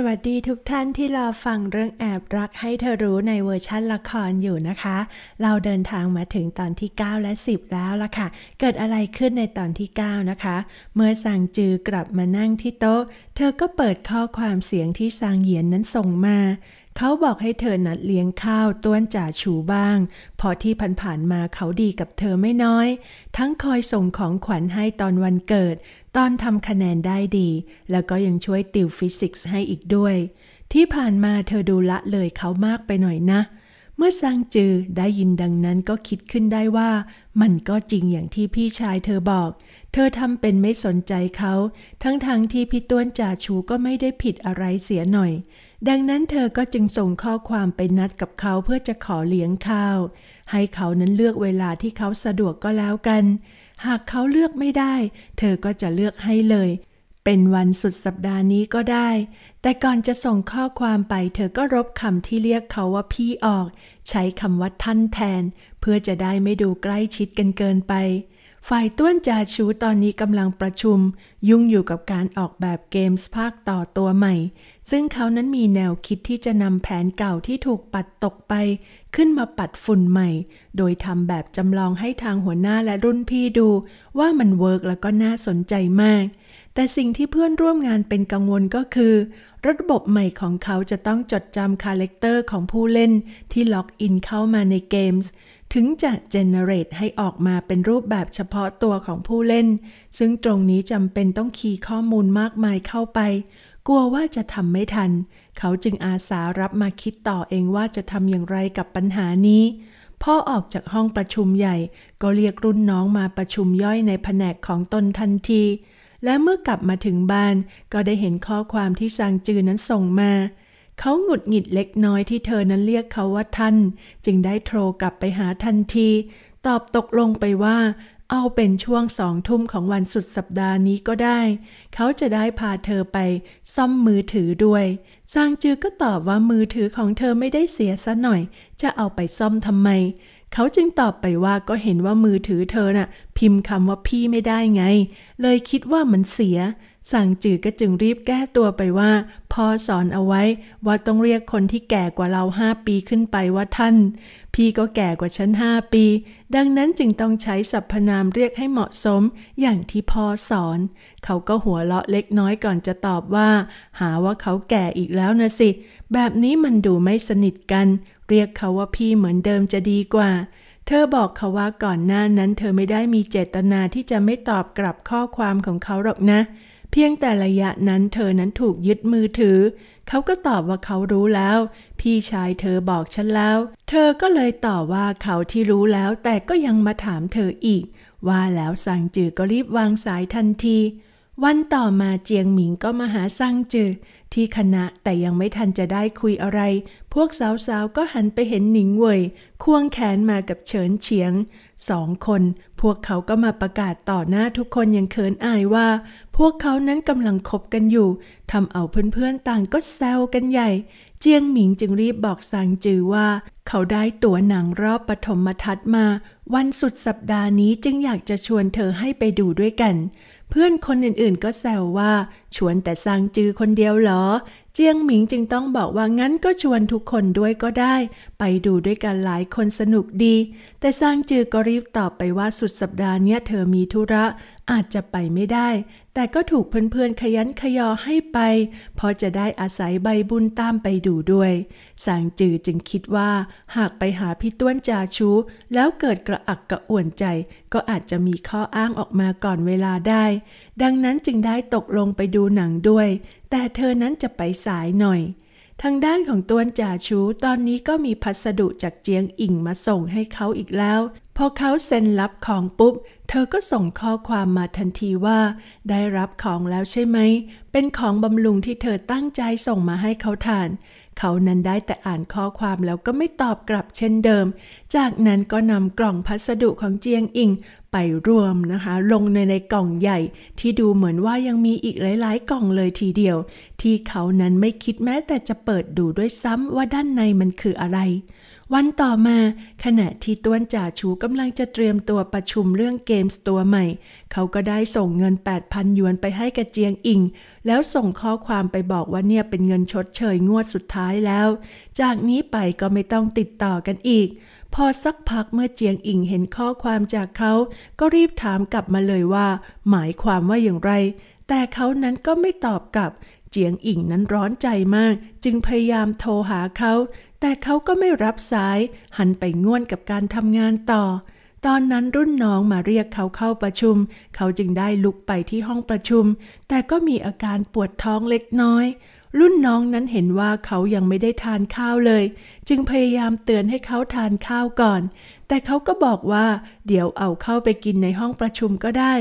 สวัสดีทุกท่านที่รอฟังเรื่องแอบรัก ให้เธอรู้ในเวอร์ชั่นละครอยู่นะคะ เราเดินทางมาถึงตอนที่9และ 10 แล้วละค่ะ เกิดอะไรขึ้นในตอนที่ 9 นะคะ เมื่อสังจือกลับมานั่งที่โต๊ะ เธอก็เปิดข้อความเสียงที่สังเหียนนั้นส่งมา เขาบอกให้เธอนัดเลี้ยงข้าวต้วนจ่าชูบ้าง พอที่ผ่านๆมาเขาดีกับเธอไม่น้อย ทั้งคอยส่งของขวัญให้ตอนวันเกิดตอนทำคะแนนได้ดีแล้วก็ยังช่วยติวฟิสิกส์ให้อีกด้วย ที่ผ่านมาเธอดูละเลยเขามากไปหน่อยนะ เมื่อซางจือได้ยินดังนั้นก็คิดขึ้นได้ว่ามันก็จริงอย่างที่พี่ชายเธอบอก เธอทำเป็นไม่สนใจเขาทั้งๆทที่พี่ต้วนจ่าชูก็ไม่ได้ผิดอะไรเสียหน่อย ดังนั้นเธอก็จึงส่งข้อความไปนัดกับเขาเพื่อจะขอเลี้ยงข้าวให้เขานั้นเลือกเวลาที่เขาสะดวกก็แล้วกันหากเขาเลือกไม่ได้ เธอก็จะเลือกให้เลย เป็นวันสุดสัปดาห์นี้ก็ได้ แต่ก่อนจะส่งข้อความไป เธอก็รบคำที่เรียกเขาว่าพี่ออก ใช้คำว่าท่านแทน เพื่อจะได้ไม่ดูใกล้ชิดกันเกินไปฝ่ายต้วนจาชูตอนนี้กำลังประชุม ยุ่งอยู่กับการออกแบบเกมส์ภาคต่อตัวใหม่ ซึ่งเขานั้นมีแนวคิดที่จะนำแผนเก่าที่ถูกปัดตกไป ขึ้นมาปัดฝุ่นใหม่ โดยทำแบบจำลองให้ทางหัวหน้าและรุ่นพี่ดู ว่ามันเวิร์กแล้วก็น่าสนใจมาก แต่สิ่งที่เพื่อนร่วมงานเป็นกังวลก็คือ ระบบใหม่ของเขาจะต้องจดจำคาแรคเตอร์ของผู้เล่นที่ล็อกอินเข้ามาในเกมส์ถึงจะเจเนเรตให้ออกมาเป็นรูปแบบเฉพาะตัวของผู้เล่น ซึ่งตรงนี้จำเป็นต้องคีย์ข้อมูลมากมายเข้าไป กลัวว่าจะทำไม่ทัน เขาจึงอาสารับมาคิดต่อเองว่าจะทำอย่างไรกับปัญหานี้ พ่อออกจากห้องประชุมใหญ่ ก็เรียกรุ่นน้องมาประชุมย่อยในแผนกของตนทันที และเมื่อกลับมาถึงบ้านก็ได้เห็นข้อความที่ซางจือนั้นส่งมาเขาหงุดหงิดเล็กน้อยที่เธอนั้นเรียกเขาว่าท่าน จึงได้โทรกลับไปหาทันที ตอบตกลงไปว่า เอาเป็นช่วงสองทุ่มของวันสุดสัปดาห์นี้ก็ได้ เขาจะได้พาเธอไปซ่อมมือถือด้วยซางจือก็ตอบว่ามือถือของเธอไม่ได้เสียซะหน่อย จะเอาไปซ่อมทำไม เขาจึงตอบไปว่าก็เห็นว่ามือถือเธอน่ะ พิมพ์คำว่าพี่ไม่ได้ไงเลยคิดว่ามันเสียสั่งจือก็จึงรีบแก้ตัวไปว่า พ่อสอนเอาไว้ว่าต้องเรียกคนที่แก่กว่าเราห้าปีขึ้นไปว่าท่าน พี่ ก็แก่กว่าฉันห้าปี ดังนั้นจึงต้องใช้สรรพนามเรียกให้เหมาะสม อย่างที่พ่อสอน เขาก็หัวเราะเล็กน้อยก่อนจะตอบว่า หาว่าเขาแก่อีกแล้วนะสิ แบบนี้มันดูไม่สนิทกัน เรียกเขาว่าพี่เหมือนเดิมจะดีกว่า เธอบอกเขาว่าก่อนหน้านั้น เธอไม่ได้มีเจตนาที่จะไม่ตอบกลับข้อความของเขาหรอกนะเเพียงแต่ระยะนั้นเธอนั้นถูกยึดมือถือ เขาก็ตอบว่าเขารู้แล้ว พี่ชายเธอบอกฉันแล้ว เธอก็เลยตอบว่าเขาที่รู้แล้วแต่ก็ยังมาถามเธออีก ว่าแล้วซังจือก็รีบวางสายทันทีวันต่อมาเจียงหมิงก็มาหาซังจือที่คณะแต่ยังไม่ทันจะได้คุยอะไร พวกสาวๆก็หันไปเห็นหนิงเว่ยควงแขนมากับเฉินเฉียงสองคนพวกเขาก็มาประกาศต่อหน้าทุกคนอย่างเขินอายว่า พวกเขานั้นกำลังคบกันอยู่ ทำเอาเพื่อนๆต่างก็แซวกันใหญ่ เจียงหมิงจึงรีบบอกซางจือว่า เขาได้ตั๋วหนังรอบปฐมทัศน์มา วันสุดสัปดาห์นี้จึงอยากจะชวนเธอให้ไปดูด้วยกัน เพื่อนคนอื่นๆ ก็แซวว่า ชวนแต่ซางจือคนเดียวเหรอจียงหมิงจึงต้องบอกว่างั้นก็ชวนทุกคนด้วยก็ได้ ไปดูด้วยกันหลายคนสนุกดี แต่ซางจือก็รีบตอบไปว่าสุดสัปดาห์เนี้ยเธอมีธุระอาจจะไปไม่ได้ แต่ก็ถูกเพื่อนๆขยันขยอให้ไปเพราะจะได้อาศัยใบบุญตามไปดูด้วยสางจือจึงคิดว่าหากไปหาพี่ต้วนจาชูแล้วเกิดกระอักกระอ่วนใจก็อาจจะมีข้ออ้างออกมาก่อนเวลาได้ ดังนั้นจึงได้ตกลงไปดูหนังด้วย แต่เธอนั้นจะไปสายหน่อย ทางด้านของต้วนจ่าชูตอนนี้ก็มีพัสดุจากเจียงอิ่งมาส่งให้เขาอีกแล้วพอเขาเซ็นรับของปุ๊บ เธอก็ส่งข้อความมาทันทีว่า ได้รับของแล้วใช่ไหม เป็นของบำรุงที่เธอตั้งใจส่งมาให้เขาทาน เขานั้นได้แต่อ่านข้อความแล้วก็ไม่ตอบกลับเช่นเดิม จากนั้นก็นำกล่องพัสดุของเจียงอิงไปรวมนะคะลงในในกล่องใหญ่ที่ดูเหมือนว่ายังมีอีกหลาย ๆกล่องเลยทีเดียวที่เขานั้นไม่คิดแม้แต่จะเปิดดูด้วยซ้ำว่าด้านในมันคืออะไรวันต่อมา ขณะที่ต้วนจ่าชูกำลังจะเตรียมตัวประชุมเรื่องเกมส์ตัวใหม่ เขาก็ได้ส่งเงิน 8,000หยวนไปให้กระเจียงอิงแล้วส่งข้อความไปบอกว่าเนี่ยเป็นเงินชดเชยงวดสุดท้ายแล้ว จากนี้ไปก็ไม่ต้องติดต่อกันอีก พอสักพักเมื่อเจียงอิงเห็นข้อความจากเขาก็รีบถามกลับมาเลยว่า หมายความว่าอย่างไร แต่เขานั้นก็ไม่ตอบกลับ เจียงอิงนั้นร้อนใจมาก จึงพยายามโทรหาเขาแต่เขาก็ไม่รับสายหันไปง่วนกับการทำงานต่อ ตอนนั้นรุ่นน้องมาเรียกเขาเข้าประชุม เขาจึงได้ลุกไปที่ห้องประชุม แต่ก็มีอาการปวดท้องเล็กน้อย รุ่นน้องนั้นเห็นว่าเขายังไม่ได้ทานข้าวเลย จึงพยายามเตือนให้เขาทานข้าวก่อน แต่เขาก็บอกว่า เดี๋ยวเอาเข้าไปกินในห้องประชุมก็ได้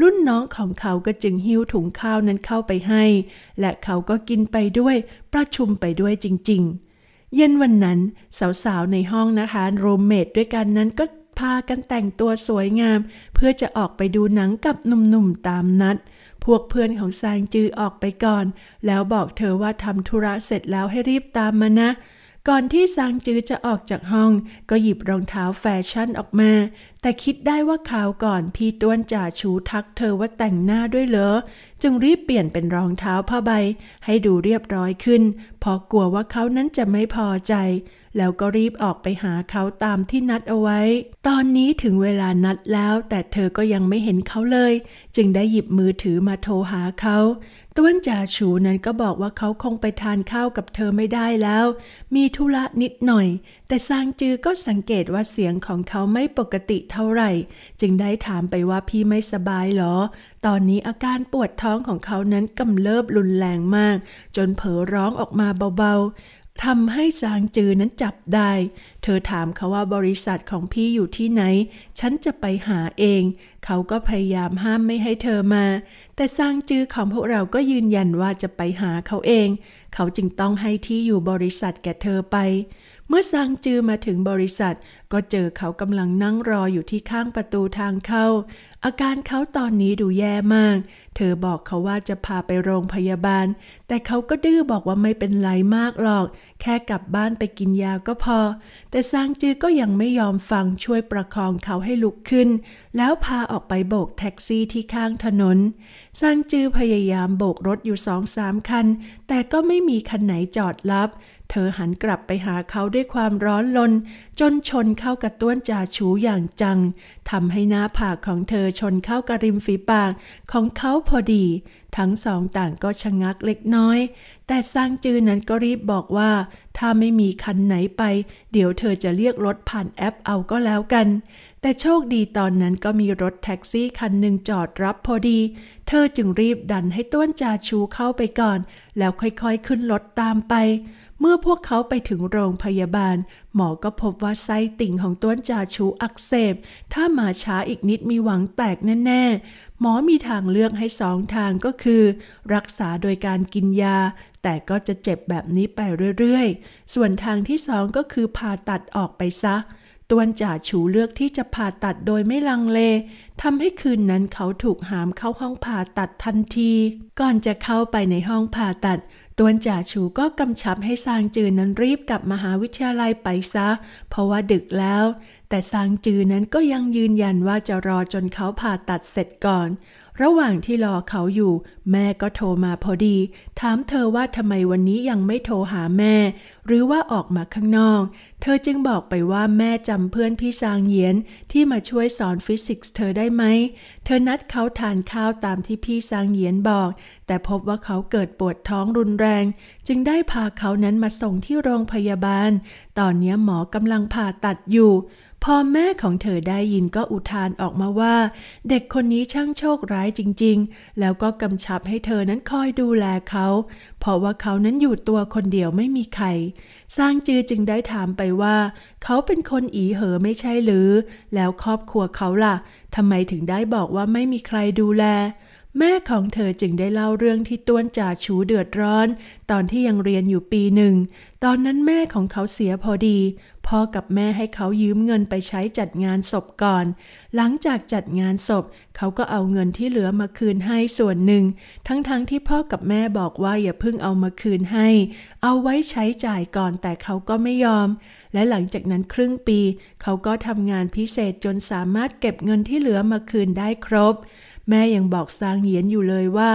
รุ่นน้องของเขาก็จึงหิ้วถุงข้าวนั้นเข้าไปให้ และเขาก็กินไปด้วย ประชุมไปด้วยจริง ๆเย็นวันนั้นสาวๆ ในห้องนะคะโรมเมทด้วยกันนั้นก็พากันแต่งตัวสวยงาม เพื่อจะออกไปดูหนังกับหนุ่มๆ ตามนัด พวกเพื่อนของซางจือออกไปก่อน แล้วบอกเธอว่าทำธุระเสร็จแล้วให้รีบตามมานะเก่อนที่ซางจือจะออกจากห้องก็หยิบรองเท้าแฟชั่นออกมา แต่คิดได้ว่าข่าวก่อนพี่ต้วนจ่าชูทักเธอว่าแต่งหน้าด้วยเหรอ จึงรีบเปลี่ยนเป็นรองเท้าผ้าใบให้ดูเรียบร้อยขึ้นเพราะกลัวว่าเขานั้นจะไม่พอใจแล้วก็รีบออกไปหาเขาตามที่นัดเอาไว้ ตอนนี้ถึงเวลานัดแล้วแต่เธอก็ยังไม่เห็นเขาเลย จึงได้หยิบมือถือมาโทรหาเขา ต้วนจ่าฉูนั้นก็บอกว่าเขาคงไปทานข้าวกับเธอไม่ได้แล้ว มีธุระนิดหน่อย แต่ซางจือก็สังเกตว่าเสียงของเขาไม่ปกติเท่าไหร่ จึงได้ถามไปว่าพี่ไม่สบายหรอ ตอนนี้อาการปวดท้องของเขานั้นกำเริบรุนแรงมาก จนเผลอร้องออกมาเบาๆทำให้ซางจือนั้นจับได้ เธอถามเขาว่าบริษัทของพี่อยู่ที่ไหน ฉันจะไปหาเอง เขาก็พยายามห้ามไม่ให้เธอมา แต่ซางจือของพวกเรา ก็ยืนยันว่าจะไปหาเขาเอง เขาจึงต้องให้ที่อยู่บริษัทแก่เธอไปเมื่อซางจือมาถึงบริษัท ก็เจอเขากำลังนั่งรออยู่ที่ข้างประตูทางเข้า อาการเขาตอนนี้ดูแย่มาก เธอบอกเขาว่าจะพาไปโรงพยาบาล แต่เขาก็ดื้อบอกว่าไม่เป็นไรมากหรอก แค่กลับบ้านไปกินยาก็พอ แต่ซางจือก็ยังไม่ยอมฟังช่วยประคองเขาให้ลุกขึ้น แล้วพาออกไปโบกแท็กซี่ที่ข้างถนนซางจือพยายามโบกรถอยู่สองสามคัน แต่ก็ไม่มีคันไหนจอดรับเธอหันกลับไปหาเขาด้วยความร้อนลนจนชนเข้ากับต้วนจ่าชูอย่างจังทำให้หน้าผากของเธอชนเข้ากับริมฝีปากของเขาพอดี ทั้งสองต่างก็ชะงักเล็กน้อย แต่สร้างจือนั้นก็รีบบอกว่าถ้าไม่มีคันไหนไป เดี๋ยวเธอจะเรียกรถผ่านแอปเอาก็แล้วกัน แต่โชคดีตอนนั้นก็มีรถแท็กซี่คันหนึ่งจอดรับพอดี เธอจึงรีบดันให้ต้วนจาชูเข้าไปก่อน แล้วค่อยๆขึ้นรถตามไปเมื่อพวกเขาไปถึงโรงพยาบาล หมอก็พบว่าไส้ติ่งของต้วนจาชูอักเสบ ถ้ามาช้าอีกนิดมีหวังแตกแน่ๆ หมอมีทางเลือกให้สองทางก็คือ รักษาโดยการกินยา แต่ก็จะเจ็บแบบนี้ไปเรื่อยๆ ส่วนทางที่สองก็คือผ่าตัดออกไปซะตวนจ่าชูเลือกที่จะผ่าตัดโดยไม่ลังเลทำให้คืนนั้นเขาถูกหามเข้าห้องผ่าตัดทันที ก่อนจะเข้าไปในห้องผ่าตัดตวนจ่าชูก็กำชับให้ซางจือนั้นรีบกลับมหาวิทยาลัยไปซะ เพราะว่าดึกแล้ว แต่ซางจือนั้นก็ยังยืนยันว่าจะรอจนเขาผ่าตัดเสร็จก่อนระหว่างที่รอเขาอยู่แม่ก็โทรมาพอดีถามเธอว่าทำไมวันนี้ยังไม่โทรหาแม่ หรือว่าออกมาข้างนอกเธอจึงบอกไปว่าแม่จำเพื่อนพี่ซางเยียนที่มาช่วยสอนฟิสิกส์เธอได้ไหมเธอนัดเขาทานข้าวตามที่พี่ซางเยียนบอก แต่พบว่าเขาเกิดปวดท้องรุนแรงจึงได้พาเขานั้นมาส่งที่โรงพยาบาล ตอนนี้หมอกำลังผ่าตัดอยู่พอแม่ของเธอได้ยินก็อุทานออกมาว่าเด็กคนนี้ช่างโชคร้ายจริงๆ แล้วก็กำชับให้เธอนั้นคอยดูแลเขา เพราะว่าเขานั้นอยู่ตัวคนเดียวไม่มีใคร สร้างจือจึงได้ถามไปว่าเขาเป็นคนอีเหอไม่ใช่หรือ แล้วครอบครัวเขาล่ะทำไมถึงได้บอกว่าไม่มีใครดูแลแม่ของเธอจึงได้เล่าเรื่องที่ต้วนจ่าชูเดือดร้อน ตอนที่ยังเรียนอยู่ปีหนึ่งตอนนั้นแม่ของเขาเสียพอดี พ่อกับแม่ให้เขายืมเงินไปใช้จัดงานศพก่อน หลังจากจัดงานศพ เขาก็เอาเงินที่เหลือมาคืนให้ส่วนหนึ่ง ทั้งๆทที่พ่อกับแม่บอกว่าอย่าเพิ่งเอามาคืนให้ เอาไว้ใช้จ่ายก่อนแต่เขาก็ไม่ยอม และหลังจากนั้นครึ่งปีเขาก็ทำงานพิเศษจนสามารถเก็บเงินที่เหลือมาคืนได้ครบแม่ยังบอกซางเหยียนอยู่เลยว่า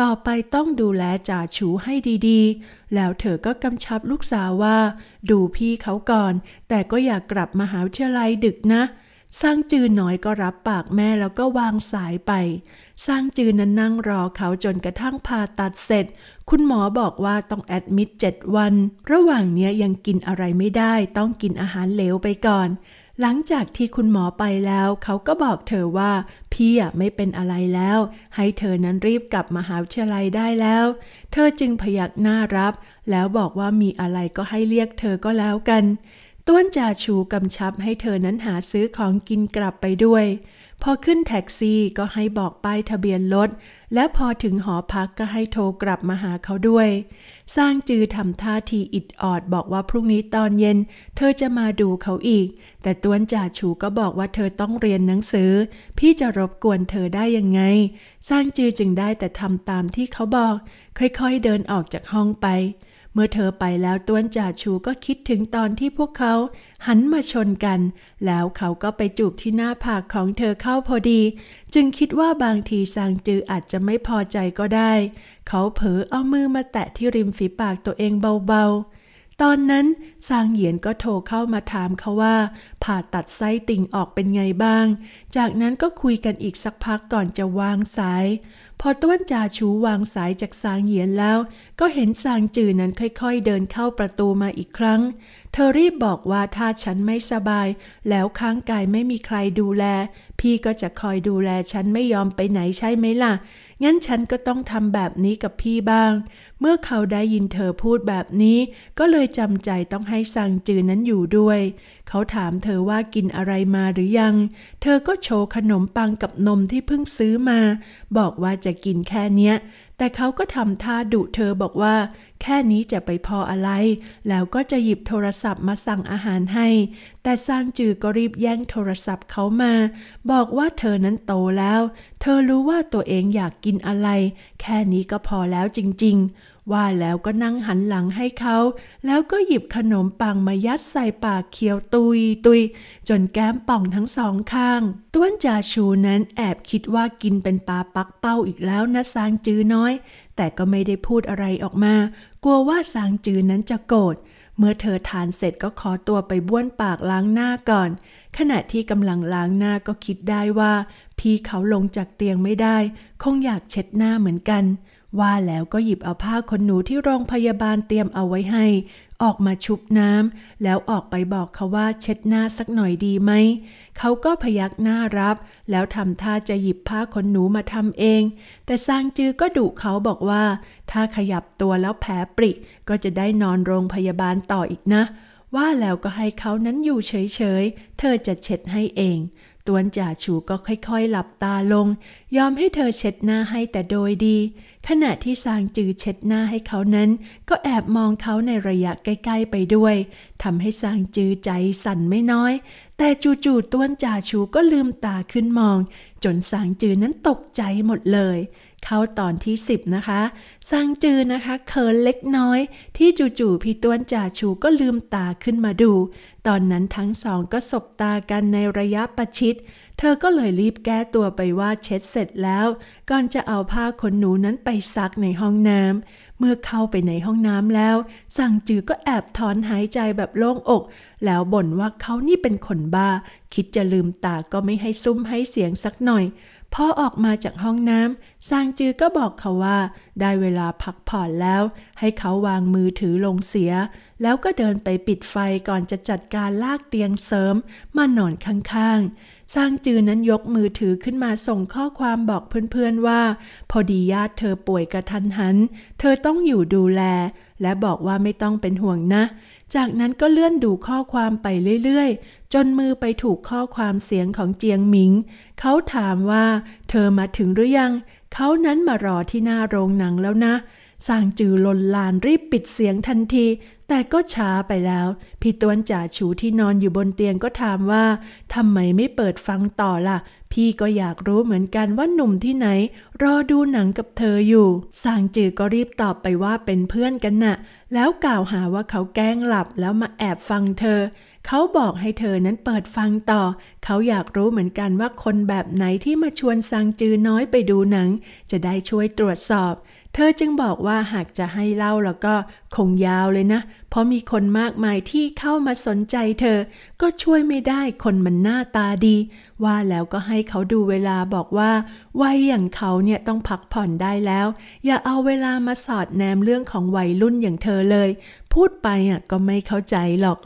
ต่อไปต้องดูแลจ่าชูให้ดีๆ แล้วเธอก็กำชับลูกสาวว่า ดูพี่เขาก่อน แต่ก็อยากกลับมาหาวิทยาลัยดึกนะ ซางจือน้อยก็รับปากแม่แล้วก็วางสายไป ซางจือนั้นนั่งรอเขาจนกระทั่งผ่าตัดเสร็จ คุณหมอบอกว่าต้องแอดมิดเจ็ดวัน ระหว่างเนี้ยยังกินอะไรไม่ได้ต้องกินอาหารเหลวไปก่อนหลังจากที่คุณหมอไปแล้ว เขาก็บอกเธอว่า พี่ไม่เป็นอะไรแล้ว ให้เธอนั้นรีบกลับมาหาวิทยาลัยได้แล้ว เธอจึงพยักหน้ารับ แล้วบอกว่ามีอะไรก็ให้เรียกเธอก็แล้วกัน ต้วนจ่าชูกำชับให้เธอนั้นหาซื้อของกินกลับไปด้วยพอขึ้นแท็กซี่ก็ให้บอกป้ายทะเบียนรถและพอถึงหอพักก็ให้โทรกลับมาหาเขาด้วย สร้างจือทำท่าทีอิดออดบอกว่าพรุ่งนี้ตอนเย็น เธอจะมาดูเขาอีก แต่ต้วนจ่าฉูก็บอกว่าเธอต้องเรียนหนังสือ พี่จะรบกวนเธอได้ยังไง สร้างจือจึงได้แต่ทำตามที่เขาบอก ค่อยๆเดินออกจากห้องไปเมื่อเธอไปแล้วต้วนจ่าชูก็คิดถึงตอนที่พวกเขาหันมาชนกัน แล้วเขาก็ไปจูบที่หน้าผากของเธอเข้าพอดี จึงคิดว่าบางทีซางจืออาจจะไม่พอใจก็ได้ เขาเผลอเอามือมาแตะที่ริมฝีปากตัวเองเบาๆ ตอนนั้นซางเหยียนก็โทรเข้ามาถามเขาว่า ผ่าตัดไส้ติ่งออกเป็นไงบ้าง จากนั้นก็คุยกันอีกสักพักก่อนจะวางสายพอต้วนจ่าชูวางสายจากสางเหยียนแล้ว ก็เห็นสางจือนั้นค่อยๆเดินเข้าประตูมาอีกครั้ง เธอรีบบอกว่าถ้าฉันไม่สบายแล้วข้างกายไม่มีใครดูแล พี่ก็จะคอยดูแลฉันไม่ยอมไปไหนใช่ไหมล่ะ งั้นฉันก็ต้องทำแบบนี้กับพี่บ้างเมื่อเขาได้ยินเธอพูดแบบนี้ก็เลยจำใจต้องให้ซังจือนั้นอยู่ด้วย เขาถามเธอว่ากินอะไรมาหรือยัง เธอก็โชว์ขนมปังกับนมที่เพิ่งซื้อมา บอกว่าจะกินแค่เนี้ยแต่เขาก็ทำท่าดุเธอบอกว่าแค่นี้จะไปพออะไร แล้วก็จะหยิบโทรศัพท์มาสั่งอาหารให้ แต่ซางจือก็รีบแย่งโทรศัพท์เขามา บอกว่าเธอนั้นโตแล้ว เธอรู้ว่าตัวเองอยากกินอะไร แค่นี้ก็พอแล้วจริง ๆว่าแล้วก็นั่งหันหลังให้เขา แล้วก็หยิบขนมปังมายัดใส่ปากเคี้ยวตุยตุยจนแก้มป่องทั้งสองข้าง ต้วนจาชูนั้นแอบคิดว่ากินเป็นปลาปักเป้าอีกแล้วนะซางจื้อน้อย แต่ก็ไม่ได้พูดอะไรออกมา กลัวว่าซางจื้อนั้นจะโกรธ เมื่อเธอทานเสร็จก็ขอตัวไปบ้วนปากล้างหน้าก่อน ขณะที่กำลังล้างหน้าก็คิดได้ว่า พี่เขาลงจากเตียงไม่ได้ คงอยากเช็ดหน้าเหมือนกันเว่าแล้วก็หยิบเอาผ้าขนหนูที่โรงพยาบาลเตรียมเอาไว้ให้ ออกมาชุบน้ำแล้วออกไปบอกเขาว่าเช็ดหน้าสักหน่อยดีไหมเขาก็พยักหน้ารับ แล้วทำท่าจะหยิบผ้าขนหนูมาทำเอง แต่ซางจือก็ดุเขาบอกว่า ถ้าขยับตัวแล้วแผลปริก็จะได้นอนโรงพยาบาลต่ออีกนะ ว่าแล้วก็ให้เขานั้นอยู่เฉยๆเธอจะเช็ดให้เองตวนจ่าชูก็ค่อยๆหลับตาลง ยอมให้เธอเช็ดหน้าให้แต่โดยดี ขณะที่ซางจือเช็ดหน้าให้เขานั้นก็แอบมองเขาในระยะใกล้ๆไปด้วยทำให้ซางจือใจสั่นไม่น้อย แต่จู่ๆต้วนจ่าชูก็ลืมตาขึ้นมอง จนซางจือนั้นตกใจหมดเลยเข้าตอนที่10นะคะซางจือนะคะเขินเล็กน้อย ที่จู่ๆพี่ต้วนจ่าชูก็ลืมตาขึ้นมาดู ตอนนั้นทั้งสองก็สบตากันในระยะประชิด เธอก็เลยรีบแก้ตัวไปว่าเช็ดเสร็จแล้วก่อนจะเอาผ้าขนหนูนั้นไปซักในห้องน้ำเมื่อเข้าไปในห้องน้ำแล้วสั่งจือก็แอบถอนหายใจแบบโล่งอก แล้วบ่นว่าเขานี่เป็นคนบ้า คิดจะลืมตาก็ไม่ให้ซุ่มให้เสียงสักหน่อยพอออกมาจากห้องน้ำซางจือก็บอกเขาว่าได้เวลาพักผ่อนแล้ว ให้เขาวางมือถือลงเสีย แล้วก็เดินไปปิดไฟก่อนจะจัดการลากเตียงเสริมมานอนข้างๆ ซางจือนั้นยกมือถือขึ้นมาส่งข้อความบอกเพื่อนๆ ว่า พอดีญาติเธอป่วยกระทันหัน เธอต้องอยู่ดูแล และบอกว่าไม่ต้องเป็นห่วงนะเจากนั้นก็เลื่อนดูข้อความไปเรื่อยๆ จนมือไปถูกข้อความเสียงของเจียงหมิง เขาถามว่าเธอมาถึงหรือยัง เขานั้นมารอที่หน้าโรงหนังแล้วนะสางจือลนลานรีบปิดเสียงทันที แต่ก็ช้าไปแล้ว พี่ตวนจ่าชูที่นอนอยู่บนเตียงก็ถามว่าทำไมไม่เปิดฟังต่อละ่ะ พี่ก็อยากรู้เหมือนกันว่าหนุ่มที่ไหน รอดูหนังกับเธออยู่สางจือก็รีบตอบไปว่าเป็นเพื่อนกันนะ่ะแล้วกล่าวหาว่าเขาแกล้งหลับแล้วมาแอบฟังเธอ เขาบอกให้เธอนั้นเปิดฟังต่อ เขาอยากรู้เหมือนกันว่าคนแบบไหนที่มาชวนซังจือน้อยไปดูหนัง จะได้ช่วยตรวจสอบเธอจึงบอกว่าหากจะให้เล่าแล้วก็คงยาวเลยนะ เพราะมีคนมากมายที่เข้ามาสนใจเธอ ก็ช่วยไม่ได้คนมันหน้าตาดี ว่าแล้วก็ให้เขาดูเวลาบอกว่าวัยอย่างเขาเนี่ยต้องพักผ่อนได้แล้ว อย่าเอาเวลามาสอดแนมเรื่องของวัยรุ่นอย่างเธอเลยพูดไปอ่ะก็ไม่เข้าใจหรอก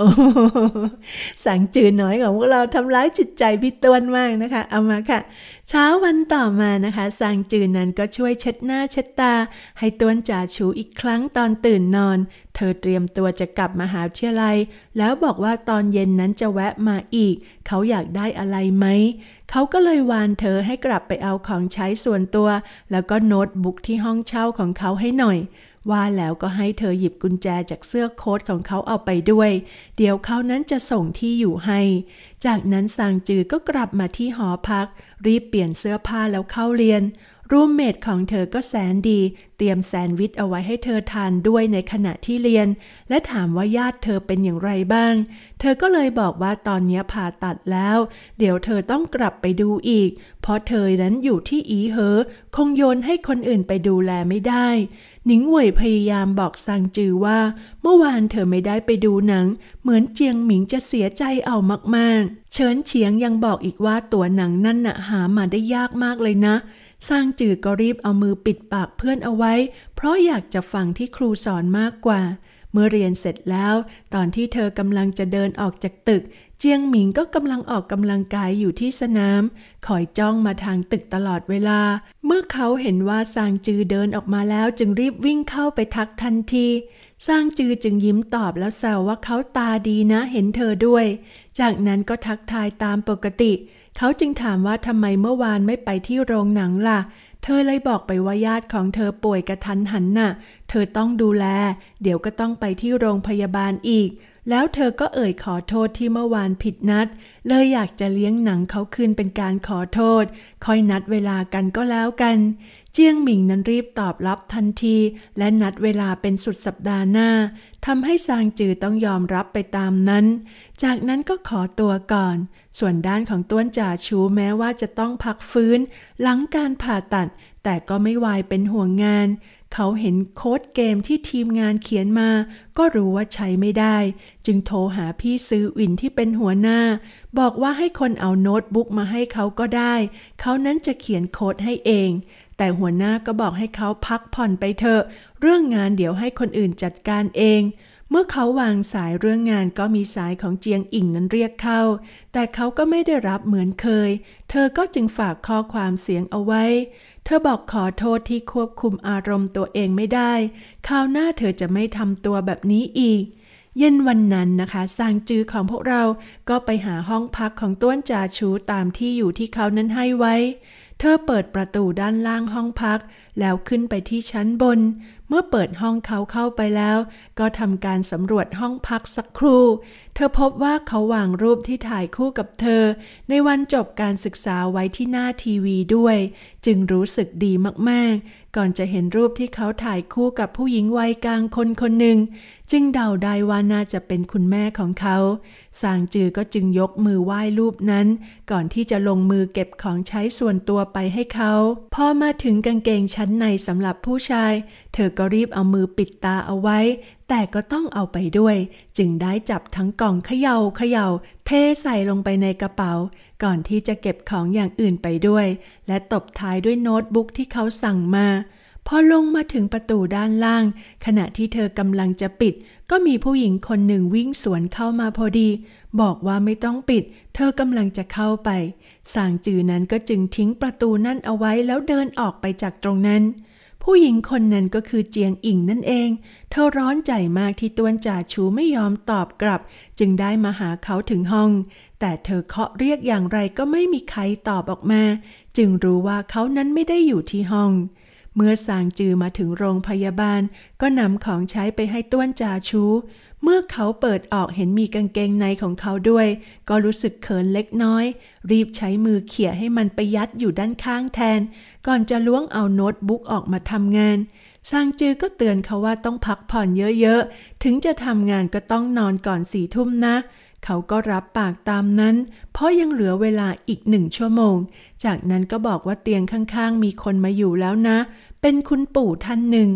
สังจือน้อยของพวกเราทำร้ายจิตใจพี่ต้วนมากนะคะ เอามาค่ะ เช้าวันต่อมานะคะ สังจือนั้นก็ช่วยเช็ดหน้าเช็ดตา ให้ต้วนจ่าชูอีกครั้งตอนตื่นนอน เธอเตรียมตัวจะกลับมาหาเชียลยแล้วบอกว่าตอนเย็นนั้นจะแวะมาอีก เขาอยากได้อะไรไหม เขาก็เลยวานเธอให้กลับไปเอาของใช้ส่วนตัว แล้วก็โน้ตบุ๊กที่ห้องเช่าของเขาให้หน่อยว่าแล้วก็ให้เธอหยิบกุญแจจากเสื้อโค้ทของเขาเอาไปด้วย เดี๋ยวเขานั้นจะส่งที่อยู่ให้ จากนั้นซางจือก็กลับมาที่หอพัก รีบเปลี่ยนเสื้อผ้าแล้วเข้าเรียนรูมเมทของเธอก็แสนดี เตรียมแซนด์วิชเอาไว้ให้เธอทานด้วยในขณะที่เรียน และถามว่าญาติเธอเป็นอย่างไรบ้าง เธอก็เลยบอกว่าตอนนี้ผ่าตัดแล้ว เดี๋ยวเธอต้องกลับไปดูอีก เพราะเธอนั้นอยู่ที่อีเหอคงโยนให้คนอื่นไปดูแลไม่ได้ หนิงเหวยพยายามบอกซังจือว่าเมื่อวานเธอไม่ได้ไปดูหนัง เหมือนเจียงหมิงจะเสียใจเอามากๆ เฉินเฉียงยังบอกอีกว่าตั๋วหนังนั่นน่ะหามาได้ยากมากเลยนะสร้างจือก็รีบเอามือปิดปากเพื่อนเอาไว้ เพราะอยากจะฟังที่ครูสอนมากกว่า เมื่อเรียนเสร็จแล้ว ตอนที่เธอกำลังจะเดินออกจากตึก เจียงหมิงก็กำลังออกกำลังกายอยู่ที่สนามคอยจ้องมาทางตึกตลอดเวลา เมื่อเขาเห็นว่าสร้างจือเดินออกมาแล้วจึงรีบวิ่งเข้าไปทักทันทีสร้างจือจึงยิ้มตอบแล้วแซวว่าเขาตาดีนะเห็นเธอด้วย จากนั้นก็ทักทายตามปกติเขาจึงถามว่าทำไมเมื่อวานไม่ไปที่โรงหนังล่ะ เธอเลยบอกไปว่าญาติของเธอป่วยกระทันหันน่ะ เธอต้องดูแล เดี๋ยวก็ต้องไปที่โรงพยาบาลอีก แล้วเธอก็เอ่ยขอโทษที่เมื่อวานผิดนัด เลยอยากจะเลี้ยงหนังเขาคืนเป็นการขอโทษ ค่อยนัดเวลากันก็แล้วกัน เจียงหมิงนั้นรีบตอบรับทันที และนัดเวลาเป็นสุดสัปดาห์หน้าทำให้ซางจือต้องยอมรับไปตามนั้น จากนั้นก็ขอตัวก่อนส่วนด้านของต้วนจ่าชูแม้ว่าจะต้องพักฟื้น หลังการผ่าตัด แต่ก็ไม่วายเป็นห่วงงาน เขาเห็นโค้ดเกมที่ทีมงานเขียนมาก็รู้ว่าใช้ไม่ได้ จึงโทรหาพี่ซื้ออินที่เป็นหัวหน้า บอกว่าให้คนเอาโน้ตบุ๊กมาให้เขาก็ได้ เขานั้นจะเขียนโค้ดให้เอง แต่หัวหน้าก็บอกให้เขาพักผ่อนไปเถอะ เรื่องงานเดี๋ยวให้คนอื่นจัดการเองเมื่อเขาวางสายเรื่องงานก็มีสายของเจียงอิงนั้นเรียกเข้า แต่เขาก็ไม่ได้รับเหมือนเคย เธอก็จึงฝากข้อความเสียงเอาไว้ เธอบอกขอโทษที่ควบคุมอารมณ์ตัวเองไม่ได้ คราวหน้าเธอจะไม่ทำตัวแบบนี้อีก เย็นวันนั้นนะคะซางจือของพวกเราก็ไปหาห้องพักของต้วนจ่าชูตามที่อยู่ที่เขานั้นให้ไว้ เธอเปิดประตูด้านล่างห้องพัก แล้วขึ้นไปที่ชั้นบนเมื่อเปิดห้องเขาเข้าไปแล้ว ก็ทำการสำรวจห้องพักสักครู่ เธอพบว่าเขาวางรูปที่ถ่ายคู่กับเธอ ในวันจบการศึกษาไว้ที่หน้าทีวีด้วย จึงรู้สึกดีมากๆก่อนจะเห็นรูปที่เขาถ่ายคู่กับผู้หญิงวัยกลางคนคนหนึ่ง จึงเดาได้ว่าน่าจะเป็นคุณแม่ของเขาสางจือก็จึงยกมือไหว้รูปนั้น ก่อนที่จะลงมือเก็บของใช้ส่วนตัวไปให้เขา พอมาถึงกางเกงชั้นในสำหรับผู้ชาย เธอก็รีบเอามือปิดตาเอาไว้ แต่ก็ต้องเอาไปด้วย จึงได้จับทั้งกล่องเขยา่าเขยา่าเทใส่ลงไปในกระเป๋า่อนที่จะเก็บของอย่างอื่นไปด้วย และตบท้ายด้วยโน้ตบุ๊กที่เขาสั่งมา พอลงมาถึงประตูด้านล่าง ขณะที่เธอกำลังจะปิด ก็มีผู้หญิงคนหนึ่งวิ่งสวนเข้ามาพอดี บอกว่าไม่ต้องปิด เธอกำลังจะเข้าไปสางจือ นั้นก็จึงทิ้งประตูนั่นเอาไว้แล้วเดินออกไปจากตรงนั้น ผู้หญิงคนนั้นก็คือเจียงอิงนั่นเอง เธอร้อนใจมากที่ต้วนจ่าชูไม่ยอมตอบกลับ จึงได้มาหาเขาถึงห้องแต่เธอเคาะเรียกอย่างไรก็ไม่มีใครตอบออกมา จึงรู้ว่าเขานั้นไม่ได้อยู่ที่ห้อง เมื่อสางจือมาถึงโรงพยาบาล ก็นำของใช้ไปให้ต้วนจาชูเมื่อเขาเปิดออกเห็นมีกางเกงในของเขาด้วย ก็รู้สึกเขินเล็กน้อย รีบใช้มือเขี่ยให้มันไปยัดอยู่ด้านข้างแทน ก่อนจะล้วงเอาโน้ตบุ๊กออกมาทำงานสางจือก็เตือนเขาว่าต้องพักผ่อนเยอะๆถึงจะทำงานก็ต้องนอนก่อนสี่ทุ่มนะเขาก็รับปากตามนั้น เพราะยังเหลือเวลาอีกหนึ่งชั่วโมง จากนั้นก็บอกว่าเตียงข้าง ๆ มีคนมาอยู่แล้วนะ เป็นคุณปู่ท่านหนึ่ง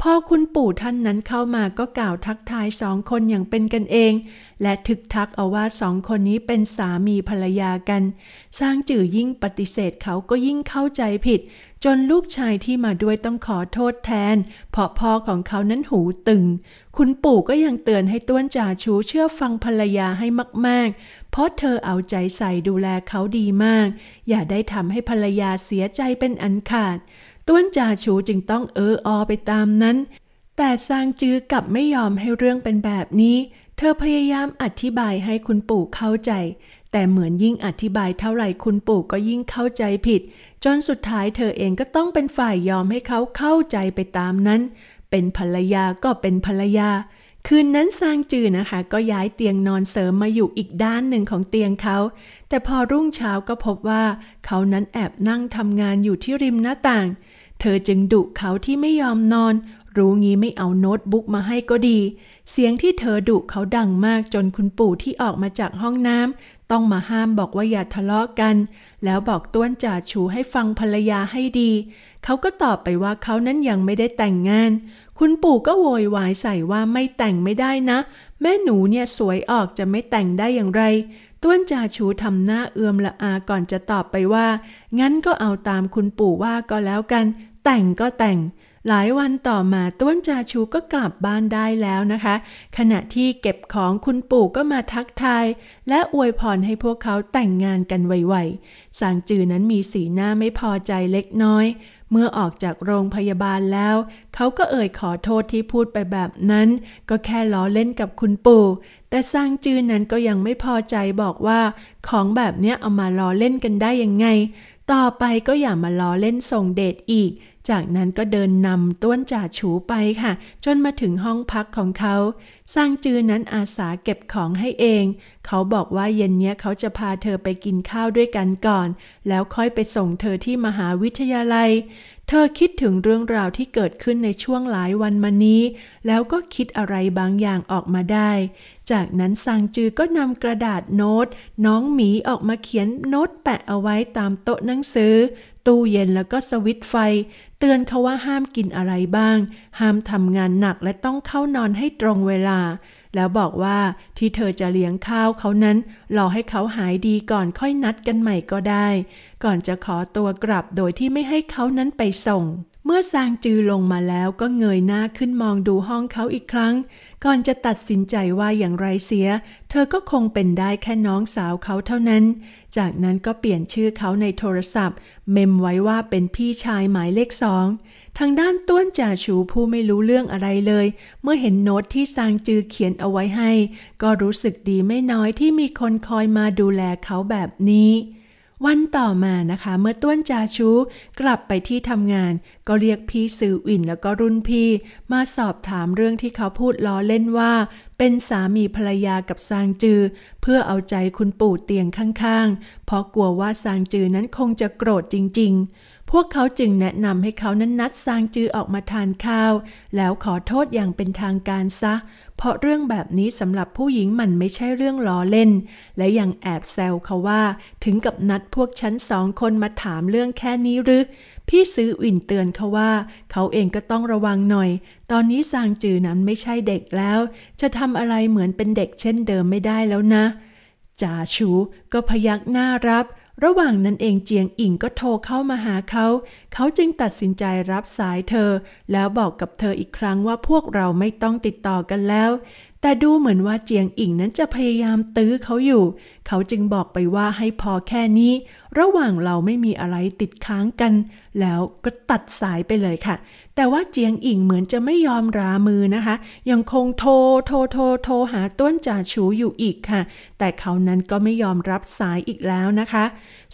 พอคุณปู่ท่านนั้นเข้ามาก็กล่าวทักทายสองคนอย่างเป็นกันเอง และทึกทักเอาว่าสองคนนี้เป็นสามีภรรยากัน สร้างจื่อยิ่งปฏิเสธเขาก็ยิ่งเข้าใจผิดจนลูกชายที่มาด้วยต้องขอโทษแทน เพราะพ่อของเขานั้นหูตึง คุณปู่ก็ยังเตือนให้ต้วนจ่าชูเชื่อฟังภรรยาให้มาก ๆ เพราะเธอเอาใจใส่ดูแลเขาดีมาก อย่าได้ทำให้ภรรยาเสียใจเป็นอันขาด ต้วนจ่าชูจึงต้องเออออไปตามนั้น แต่ซางจื้อกลับไม่ยอมให้เรื่องเป็นแบบนี้ เธอพยายามอธิบายให้คุณปู่เข้าใจ แต่เหมือนยิ่งอธิบายเท่าไหร่คุณปู่ก็ยิ่งเข้าใจผิดจนสุดท้ายเธอเองก็ต้องเป็นฝ่ายยอมให้เขาเข้าใจไปตามนั้น เป็นภรรยาก็เป็นภรรยา คืนนั้นซางจือนะคะก็ย้ายเตียงนอนเสริมมาอยู่อีกด้านหนึ่งของเตียงเขา แต่พอรุ่งเช้าก็พบว่า เขานั้นแอบนั่งทำงานอยู่ที่ริมหน้าต่าง เธอจึงดุเขาที่ไม่ยอมนอน รู้งี้ไม่เอาโน้ตบุ๊กมาให้ก็ดี เสียงที่เธอดุเขาดังมากจนคุณปู่ที่ออกมาจากห้องน้ำต้องมาห้ามบอกว่าอย่าทะเลาะกัน แล้วบอกต้วนจ่าชูให้ฟังภรรยาให้ดี เขาก็ตอบไปว่าเขานั้นยังไม่ได้แต่งงาน คุณปู่ก็โวยวายใส่ว่าไม่แต่งไม่ได้นะ แม่หนูเนี่ยสวยออกจะไม่แต่งได้อย่างไร ต้วนจ่าชูทำหน้าเอือมละอาก่อนจะตอบไปว่า งั้นก็เอาตามคุณปู่ว่าก็แล้วกันแต่งก็แต่งหลายวันต่อมาต้วนจาชูก็กลับบ้านได้แล้วนะคะ ขณะที่เก็บของคุณปู่ก็มาทักทายและอวยพรให้พวกเขาแต่งงานกันไวๆสางจือนั้นมีสีหน้าไม่พอใจเล็กน้อย เมื่อออกจากโรงพยาบาลแล้วเขาก็เอ่ยขอโทษที่พูดไปแบบนั้น ก็แค่ล้อเล่นกับคุณปู่ แต่ซางจือนั้นก็ยังไม่พอใจบอกว่า ของแบบเนี้ยเอามาล้อเล่นกันได้ยังไง ต่อไปก็อย่ามาล้อเล่นส่งเดทอีกจากนั้นก็เดินนำต้วนจ่าฉูไปค่ะ จนมาถึงห้องพักของเขาซางจือนั้นอาสาเก็บของให้เอง เขาบอกว่าเย็นเนี้ยเขาจะพาเธอไปกินข้าวด้วยกันก่อน แล้วค่อยไปส่งเธอที่มหาวิทยาลัย เธอคิดถึงเรื่องราวที่เกิดขึ้นในช่วงหลายวันมานี้ แล้วก็คิดอะไรบางอย่างออกมาได้จากนั้นซางจือก็นำกระดาษโน้ต น้องหมีออกมาเขียนโน้ตแปะเอาไว้ตามโต๊ะหนังสือตู้เย็นแล้วก็สวิตไฟ เตือนเขาว่าห้ามกินอะไรบ้าง ห้ามทำงานหนักและต้องเข้านอนให้ตรงเวลา แล้วบอกว่าที่เธอจะเลี้ยงข้าวเขานั้นรอให้เขาหายดีก่อนค่อยนัดกันใหม่ก็ได้ ก่อนจะขอตัวกลับโดยที่ไม่ให้เขานั้นไปส่งเมื่อซางจือลงมาแล้วก็เงยหน้าขึ้นมองดูห้องเขาอีกครั้ง ก่อนจะตัดสินใจว่าอย่างไรเสีย เธอก็คงเป็นได้แค่น้องสาวเขาเท่านั้น จากนั้นก็เปลี่ยนชื่อเขาในโทรศัพท์ เมมไว้ว่าเป็นพี่ชายหมายเลขสอง ทางด้านต้วนจ่าชูผู้ไม่รู้เรื่องอะไรเลย เมื่อเห็นโน้ตที่ซางจือเขียนเอาไว้ให้ ก็รู้สึกดีไม่น้อยที่มีคนคอยมาดูแลเขาแบบนี้วันต่อมานะคะ เมื่อต้วนจาชูกลับไปที่ทำงาน ก็เรียกพี่ซืออินแล้วก็รุ่นพี่ มาสอบถามเรื่องที่เขาพูดล้อเล่นว่า เป็นสามีภรรยากับซางจือเพื่อเอาใจคุณปู่เตียงข้างๆ เพราะกลัวว่าซางจือนั้นคงจะโกรธจริง ๆ พวกเขาจึงแนะนำให้เขานั้นนัดซางจือออกมาทานข้าว แล้วขอโทษอย่างเป็นทางการซะเพราะเรื่องแบบนี้สำหรับผู้หญิงมันไม่ใช่เรื่องล้อเล่น และยังแอบแซวเขาว่าถึงกับนัดพวกชั้นสองคนมาถามเรื่องแค่นี้หรือพี่ซื้ออินเตือนเขาว่า เขาเองก็ต้องระวังหน่อย ตอนนี้ซางจือนั้นไม่ใช่เด็กแล้ว จะทำอะไรเหมือนเป็นเด็กเช่นเดิมไม่ได้แล้วนะจ่าชูก็พยักหน้ารับระหว่างนั้นเองเจียงอิงก็โทรเข้ามาหาเขา เขาจึงตัดสินใจรับสายเธอ แล้วบอกกับเธออีกครั้งว่าพวกเราไม่ต้องติดต่อกันแล้วแต่ดูเหมือนว่าเจียงอิงนั้นจะพยายามตื้อเขาอยู่ เขาจึงบอกไปว่าให้พอแค่นี้ ระหว่างเราไม่มีอะไรติดค้างกัน แล้วก็ตัดสายไปเลยค่ะ แต่ว่าเจียงอิงเหมือนจะไม่ยอมรามือนะคะ ยังคงโทร โทร โทร โทรหาต้นจ่าชูอยู่อีกค่ะ แต่เขานั้นก็ไม่ยอมรับสายอีกแล้วนะคะ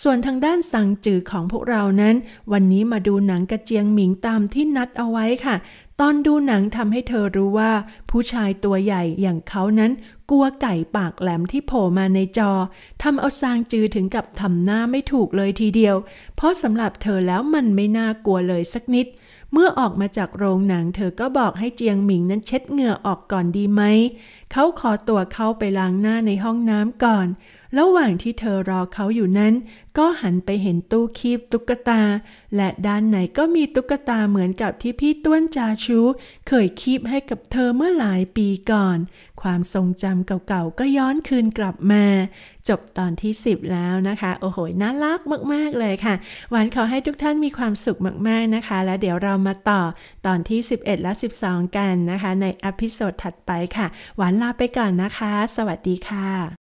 ส่วนทางด้านสังจือของพวกเรานั้น วันนี้มาดูหนังกระเจียงหมิงตามที่นัดเอาไว้ค่ะตอนดูหนังทำให้เธอรู้ว่าผู้ชายตัวใหญ่อย่างเขานั้นกลัวไก่ปากแหลมที่โผล่มาในจอทำเอาซางจือถึงกับทำหน้าไม่ถูกเลยทีเดียว เพราะสำหรับเธอแล้วมันไม่น่ากลัวเลยสักนิด เมื่อออกมาจากโรงหนังเธอก็บอกให้เจียงหมิงนั้นเช็ดเหงื่อออกก่อนดีไหม เขาขอตัวเข้าไปล้างหน้าในห้องน้ำก่อนระหว่างที่เธอรอเขาอยู่นั้น ก็หันไปเห็นตู้คีบตุ๊กตา และด้านไหนก็มีตุ๊กตาเหมือนกับที่พี่ต้วนจาชูเคยคีบให้กับเธอเมื่อหลายปีก่อน ความทรงจำเก่าๆก็ย้อนคืนกลับมา จบตอนที่ 10 แล้วนะคะโอ้โหน่ารักมากๆเลยค่ะ หวานขอให้ทุกท่านมีความสุขมากๆนะคะ แล้วเดี๋ยวเรามาต่อตอนที่ 11และ12กันนะคะ ในอพิโซดถัดไปค่ะ หวานลาไปก่อนนะคะ สวัสดีค่ะ